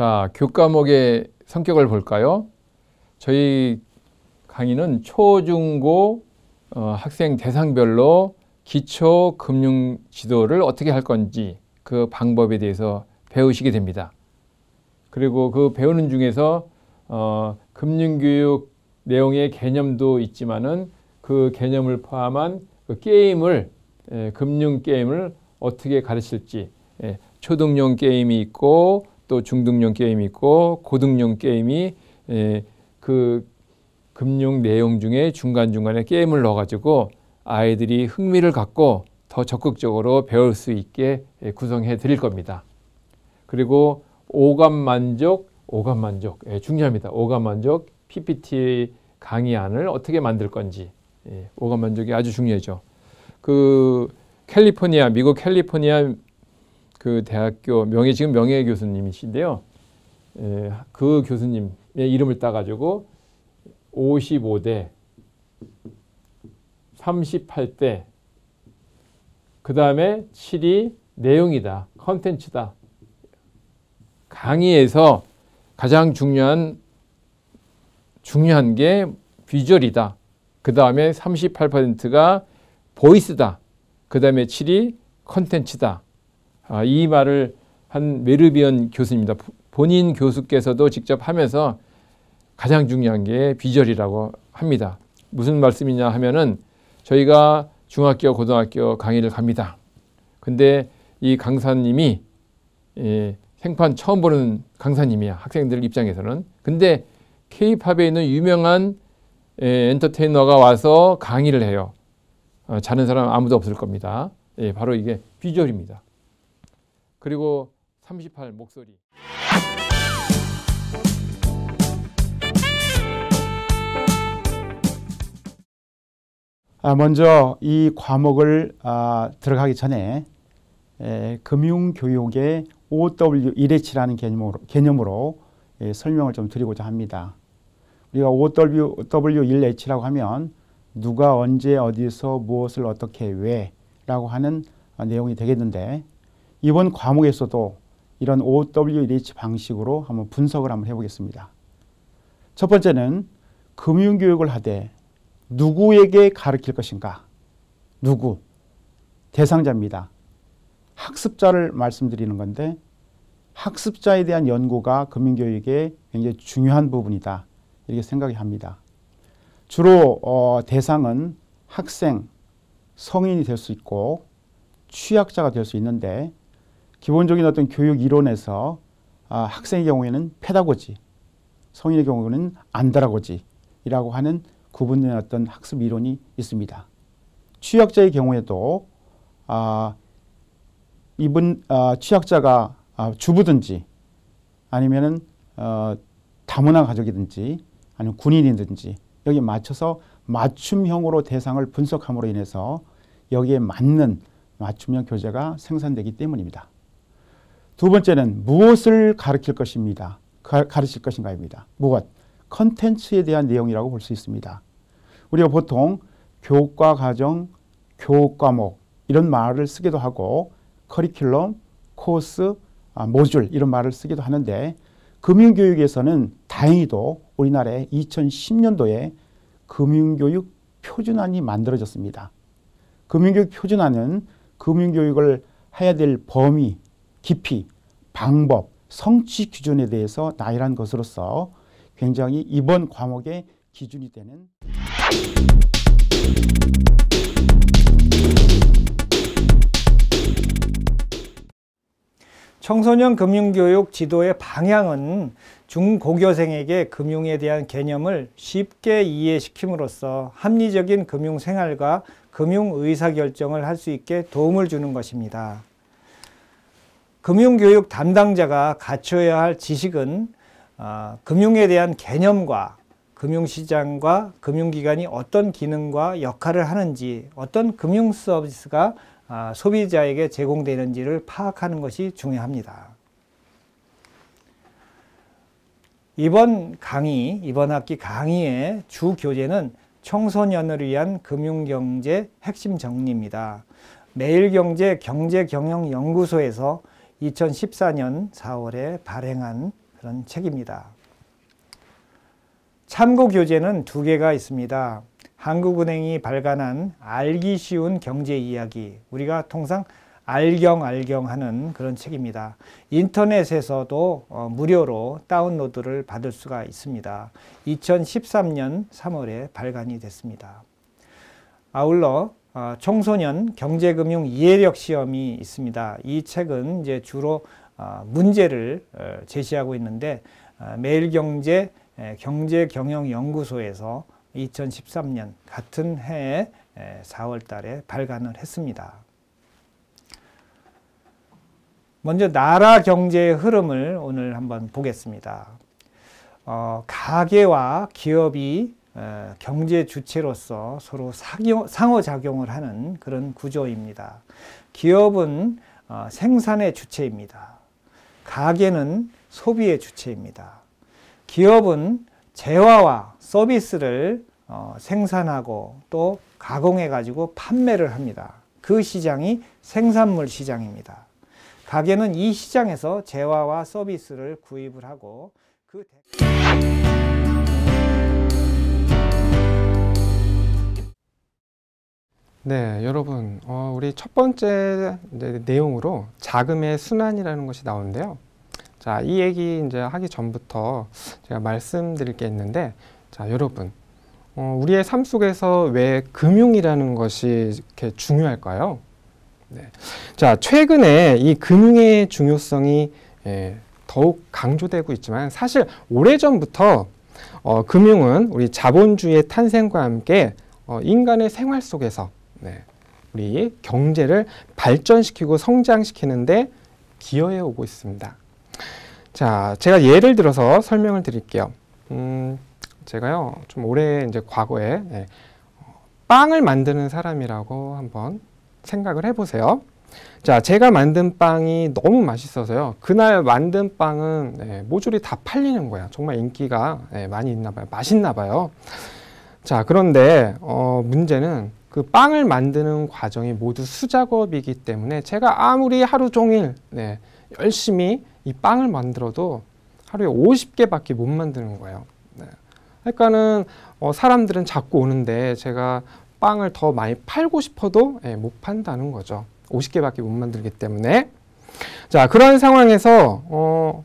자, 교과목의 성격을 볼까요? 저희 강의는 초, 중, 고 어, 학생 대상별로 기초 금융 지도를 어떻게 할 건지 그 방법에 대해서 배우시게 됩니다. 그리고 그 배우는 중에서 어, 금융교육 내용의 개념도 있지만은 그 개념을 포함한 그 게임을 에, 예, 금융 게임을 어떻게 가르칠지 에, 예, 초등용 게임이 있고 또 중등용 게임이 있고 고등용 게임이 예, 그 금융 내용 중에 중간중간에 게임을 넣어가지고 아이들이 흥미를 갖고 더 적극적으로 배울 수 있게 예, 구성해 드릴 겁니다. 그리고 오감 만족, 오감 만족, 예, 중요합니다. 오감 만족 PPT 강의안을 어떻게 만들 건지 예, 오감 만족이 아주 중요하죠. 그 캘리포니아 미국 캘리포니아 그 대학교 명예 지금 명예 교수님이신데요. 예, 그 교수님의 이름을 따가지고 55대, 38대, 그 다음에 7이 내용이다, 컨텐츠다. 강의에서 가장 중요한 중요한 게 비주얼이다. 그 다음에 38%가 보이스다. 그 다음에 7이 컨텐츠다. 아, 이 말을 한 메르비언 교수입니다. 본인 교수께서도 직접 하면서 가장 중요한 게 비절이라고 합니다. 무슨 말씀이냐 하면은 저희가 중학교, 고등학교 강의를 갑니다. 근데 이 강사님이 예, 생판 처음 보는 강사님이야. 학생들 입장에서는. 근데 케팝에 있는 유명한 예, 엔터테이너가 와서 강의를 해요. 어, 자는 사람 아무도 없을 겁니다. 예, 바로 이게 비주얼입니다. 그리고 38 목소리. 아, 먼저 이 과목을 아, 들어가기 전에 금융교육의 OW 1H라는 개념으로, 개념으로 설명을 좀 드리고자 합니다. 우리가 OW 1H라고 하면 누가 언제 어디서 무엇을 어떻게 왜 라고 하는 아, 내용이 되겠는데 이번 과목에서도 이런 OWH 방식으로 한번 분석을 한번 해보겠습니다. 첫 번째는 금융교육을 하되 누구에게 가르칠 것인가? 누구? 대상자입니다. 학습자를 말씀드리는 건데 학습자에 대한 연구가 금융교육의 굉장히 중요한 부분이다. 이렇게 생각이 합니다. 주로 어, 대상은 학생, 성인이 될 수 있고 취약자가 될 수 있는데 기본적인 어떤 교육 이론에서 아, 학생의 경우에는 페다고지, 성인의 경우는 에 안다라고지라고 이 하는 구분된 어떤 학습 이론이 있습니다. 취약자의 경우에도 아, 이분 아, 취약자가 아, 주부든지 아니면은 어, 다문화 가족이든지 아니면 군인이든지 여기에 맞춰서 맞춤형으로 대상을 분석함으로 인해서 여기에 맞는 맞춤형 교재가 생산되기 때문입니다. 두 번째는 무엇을 가르칠 것입니다. 가, 르칠 것인가입니다. 무엇? 컨텐츠에 대한 내용이라고 볼 수 있습니다. 우리가 보통 교과 과정, 교 과목 이런 말을 쓰기도 하고 커리큘럼, 코스, 아, 모듈 이런 말을 쓰기도 하는데 금융교육에서는 다행히도 우리나라에 2010년도에 금융교육 표준안이 만들어졌습니다. 금융교육 표준안은 금융교육을 해야 될 범위, 깊이, 방법, 성취 기준에 대해서 나열한 것으로서 굉장히 이번 과목의 기준이 되는 청소년 금융교육 지도의 방향은 중고교생에게 금융에 대한 개념을 쉽게 이해시킴으로써 합리적인 금융생활과 금융의사결정을 할 수 있게 도움을 주는 것입니다. 금융교육 담당자가 갖춰야 할 지식은 어, 금융에 대한 개념과 금융시장과 금융기관이 어떤 기능과 역할을 하는지 어떤 금융 서비스가 어, 소비자에게 제공되는지를 파악하는 것이 중요합니다. 이번 강의, 이번 학기 강의의 주 교재는 청소년을 위한 금융경제 핵심 정리입니다. 매일경제 경제경영연구소에서 2014년 4월에 발행한 그런 책입니다. 참고 교재는 두 개가 있습니다. 한국은행이 발간한 알기 쉬운 경제 이야기, 우리가 통상 알경알경 하는 그런 책입니다. 인터넷에서도 어, 무료로 다운로드를 받을 수가 있습니다. 2013년 3월에 발간이 됐습니다. 아울러 어, 청소년 경제금융 이해력 시험이 있습니다. 이 책은 이제 주로 어, 문제를 어, 제시하고 있는데 매일경제 경제경영연구소에서 2013년 같은 해에 4월 달에 발간을 했습니다. 먼저 나라 경제의 흐름을 오늘 한번 보겠습니다. 어, 가계와 기업이 경제 주체로서 서로 상호작용을 하는 그런 구조입니다. 기업은 어, 생산의 주체입니다. 가게는 소비의 주체입니다. 기업은 재화와 서비스를 어, 생산하고 또 가공해 가지고 판매를 합니다. 그 시장이 생산물 시장입니다. 가게는 이 시장에서 재화와 서비스를 구입을 하고 그 네, 여러분, 어, 우리 첫 번째 내용으로 자금의 순환이라는 것이 나오는데요. 자, 이 얘기 이제 하기 전부터 제가 말씀드릴 게 있는데, 자, 여러분, 어, 우리의 삶 속에서 왜 금융이라는 것이 이렇게 중요할까요? 네. 자, 최근에 이 금융의 중요성이 예, 더욱 강조되고 있지만 사실 오래전부터 어, 금융은 우리 자본주의의 탄생과 함께 어, 인간의 생활 속에서 네. 우리 경제를 발전시키고 성장시키는데 기여해 오고 있습니다. 자, 제가 예를 들어서 설명을 드릴게요. 음, 제가요, 좀 오래 이제 과거에 네, 빵을 만드는 사람이라고 한번 생각을 해보세요. 자, 제가 만든 빵이 너무 맛있어서요. 그날 만든 빵은 네, 모조리 다 팔리는 거야. 정말 인기가 네, 많이 있나 봐요. 맛있나 봐요. 자, 그런데 어, 문제는 그 빵을 만드는 과정이 모두 수작업이기 때문에 제가 아무리 하루 종일 네, 열심히 이 빵을 만들어도 하루에 50개밖에 못 만드는 거예요. 네. 그러니까는 어, 사람들은 자꾸 오는데 제가 빵을 더 많이 팔고 싶어도 예, 못 판다는 거죠. 50개밖에 못 만들기 때문에 자 그런 상황에서 어,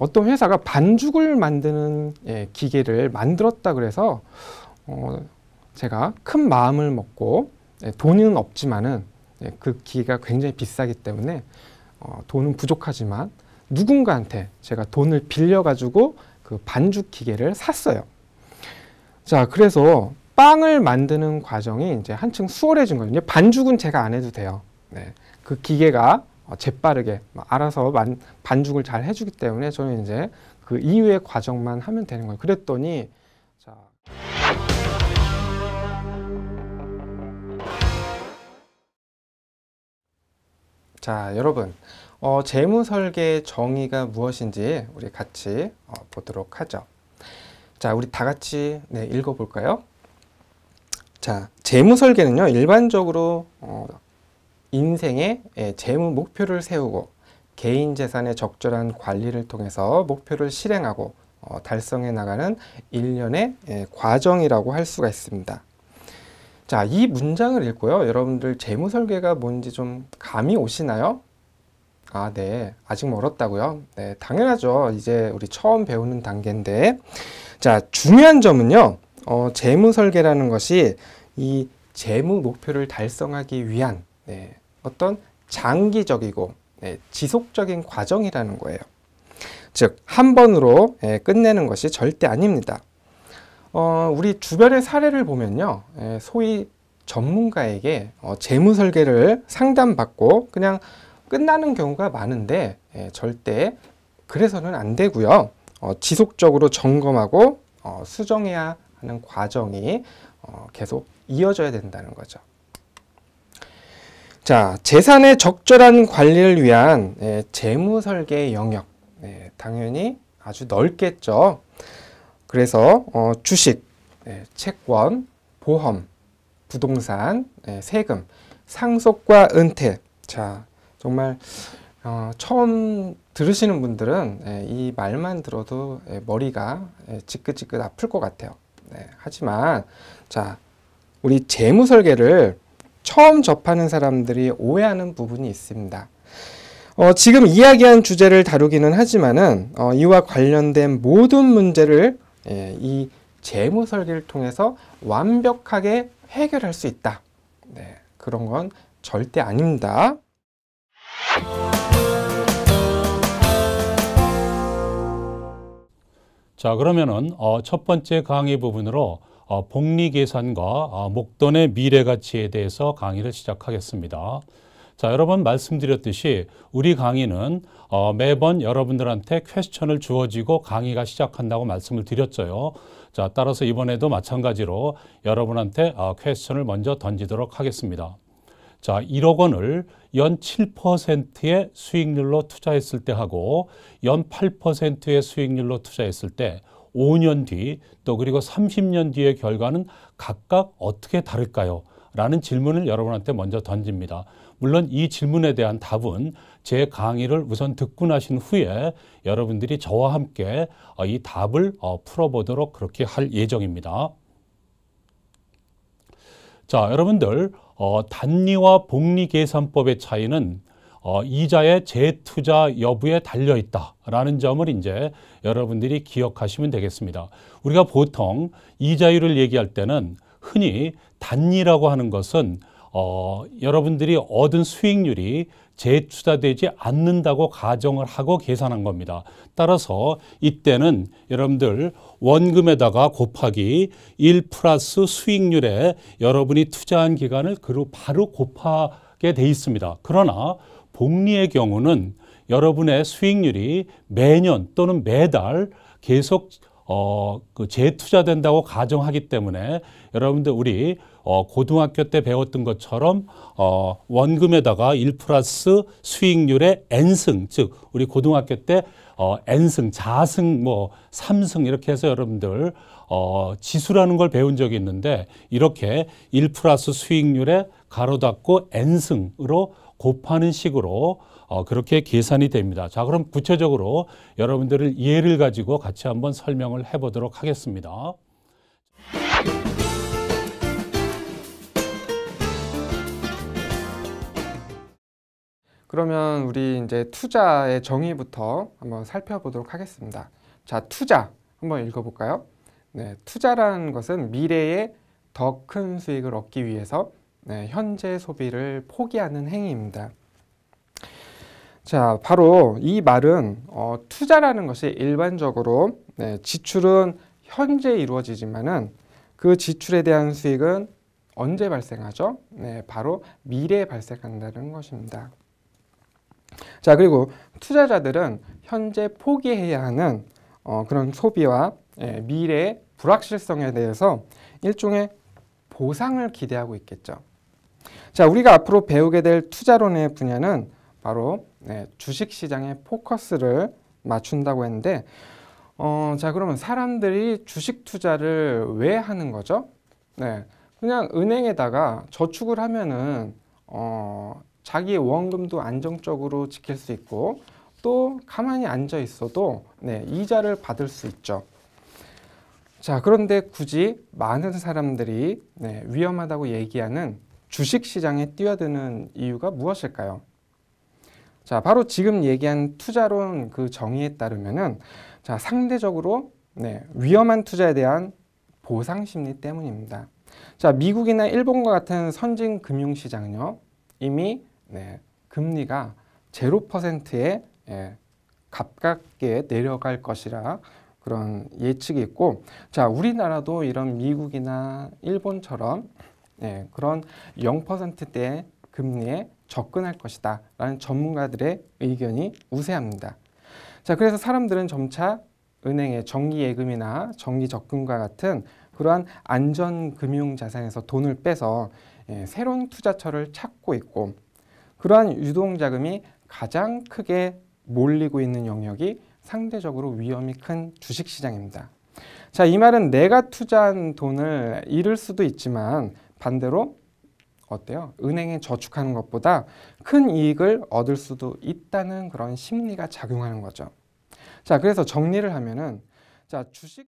어떤 회사가 반죽을 만드는 예, 기계를 만들었다 그래서 어, 제가 큰 마음을 먹고 예, 돈은 없지만은 예, 그 기회가 굉장히 비싸기 때문에 어, 돈은 부족하지만 누군가한테 제가 돈을 빌려가지고 그 반죽 기계를 샀어요. 자, 그래서 빵을 만드는 과정이 이제 한층 수월해진 거예 반죽은 제가 안 해도 돼요. 네. 그 기계가 어, 재빠르게 뭐 알아서 만, 반죽을 잘 해주기 때문에 저는 이제 그 이후의 과정만 하면 되는 거예요. 그랬더니 자. 자, 여러분. 어, 재무 설계의 정의가 무엇인지 우리 같이 어, 보도록 하죠. 자, 우리 다 같이 네, 읽어 볼까요? 자, 재무 설계는요. 일반적으로 어, 인생의 예, 재무 목표를 세우고 개인 재산의 적절한 관리를 통해서 목표를 실행하고 어, 달성해 나가는 일련의 예, 과정이라고 할 수가 있습니다. 자, 이 문장을 읽고요. 여러분들 재무 설계가 뭔지 좀 감이 오시나요? 아, 네. 아직 멀었다고요? 네, 당연하죠. 이제 우리 처음 배우는 단계인데. 자, 중요한 점은요. 어, 재무 설계라는 것이 이 재무 목표를 달성하기 위한 네, 어떤 장기적이고 네, 지속적인 과정이라는 거예요. 즉, 한 번으로 예, 끝내는 것이 절대 아닙니다. 어, 우리 주변의 사례를 보면요. 에, 예, 소위 전문가에게 어, 재무 설계를 상담받고 그냥 끝나는 경우가 많은데 에, 예, 절대 그래서는 안 되고요. 어, 지속적으로 점검하고 어, 수정해야 하는 과정이 어, 계속 이어져야 된다는 거죠. 자, 재산의 적절한 관리를 위한 예, 재무 설계 영역. 예, 당연히 아주 넓겠죠. 그래서 어, 주식, 예, 채권, 보험, 부동산, 예, 세금, 상속과 은퇴. 자, 정말 어, 처음 들으시는 분들은 예, 이 말만 들어도 예, 머리가 예, 지긋지긋 아플 것 같아요. 네, 하지만 자 우리 재무 설계를 처음 접하는 사람들이 오해하는 부분이 있습니다. 어, 지금 이야기한 주제를 다루기는 하지만은 어, 이와 관련된 모든 문제를 예, 이 재무 설계를 통해서 완벽하게 해결할 수 있다. 네, 그런 건 절대 아닙니다. 자, 그러면은 어, 첫 번째 강의 부분으로 어, 복리 계산과 어, 목돈의 미래 가치에 대해서 강의를 시작하겠습니다. 자, 여러 분 말씀드렸듯이 우리 강의는 어, 매번 여러분들한테 퀘스천을 주어지고 강의가 시작한다고 말씀을 드렸어요. 자, 따라서 이번에도 마찬가지로 여러분한테 어, 퀘스천을 먼저 던지도록 하겠습니다. 자, 1억 원을 연 7%의 수익률로 투자했을 때 하고 연 8%의 수익률로 투자했을 때 5년 뒤 또 그리고 30년 뒤의 결과는 각각 어떻게 다를까요? 라는 질문을 여러분한테 먼저 던집니다. 물론 이 질문에 대한 답은 제 강의를 우선 듣고 나신 후에 여러분들이 저와 함께 어, 이 답을 어, 풀어보도록 그렇게 할 예정입니다. 자, 여러분들 어, 단리와 복리 계산법의 차이는 어, 이자의 재투자 여부에 달려 있다라는 점을 이제 여러분들이 기억하시면 되겠습니다. 우리가 보통 이자율을 얘기할 때는 흔히 단리라고 하는 것은 어, 여러분들이 얻은 수익률이 재투자되지 않는다고 가정을 하고 계산한 겁니다. 따라서 이때는 여러분들 원금에다가 곱하기 1 플러스 수익률에 여러분이 투자한 기간을 그로 바로 곱하게 돼 있습니다. 그러나 복리의 경우는 여러분의 수익률이 매년 또는 매달 계속 어, 그 재투자된다고 가정하기 때문에 여러분들 우리 어, 고등학교 때 배웠던 것처럼 어, 원금에다가 1 플러스 수익률의 n승 즉 우리 고등학교 때 어, n승, 자승, 뭐 삼승 이렇게 해서 여러분들 어, 지수라는 걸 배운 적이 있는데 이렇게 1 플러스 수익률에 가로 닫고 n승으로 곱하는 식으로 어, 그렇게 계산이 됩니다. 자, 그럼 구체적으로 여러분들을 예를 가지고 같이 한번 설명을 해보도록 하겠습니다. 그러면 우리 이제 투자의 정의부터 한번 살펴보도록 하겠습니다. 자, 투자 한번 읽어볼까요? 네, 투자라는 것은 미래에 더 큰 수익을 얻기 위해서 네, 현재 소비를 포기하는 행위입니다. 자, 바로 이 말은 어, 투자라는 것이 일반적으로 네, 지출은 현재 이루어지지만은 그 지출에 대한 수익은 언제 발생하죠? 네, 바로 미래에 발생한다는 것입니다. 자, 그리고 투자자들은 현재 포기해야 하는 어, 그런 소비와 예, 미래의 불확실성에 대해서 일종의 보상을 기대하고 있겠죠. 자, 우리가 앞으로 배우게 될 투자론의 분야는 바로 예, 주식시장의 포커스를 맞춘다고 했는데 어, 자 그러면 사람들이 주식 투자를 왜 하는 거죠? 네, 그냥 은행에다가 저축을 하면은 어, 자기의 원금도 안정적으로 지킬 수 있고 또 가만히 앉아 있어도 네, 이자를 받을 수 있죠. 자, 그런데 굳이 많은 사람들이 네, 위험하다고 얘기하는 주식 시장에 뛰어드는 이유가 무엇일까요? 자, 바로 지금 얘기한 투자론 그 정의에 따르면은 자, 상대적으로 네, 위험한 투자에 대한 보상 심리 때문입니다. 자, 미국이나 일본과 같은 선진 금융 시장은요. 이미 네, 금리가 제로 퍼센트에 예, 가깝게 내려갈 것이라 그런 예측이 있고 자 우리나라도 이런 미국이나 일본처럼 예, 그런 0%대 금리에 접근할 것이다 라는 전문가들의 의견이 우세합니다. 자 그래서 사람들은 점차 은행의 정기예금이나 정기적금과 같은 그러한 안전금융자산에서 돈을 빼서 예, 새로운 투자처를 찾고 있고 그러한 유동자금이 가장 크게 몰리고 있는 영역이 상대적으로 위험이 큰 주식시장입니다. 자, 이 말은 내가 투자한 돈을 잃을 수도 있지만 반대로 어때요? 은행에 저축하는 것보다 큰 이익을 얻을 수도 있다는 그런 심리가 작용하는 거죠. 자, 그래서 정리를 하면은 자, 주식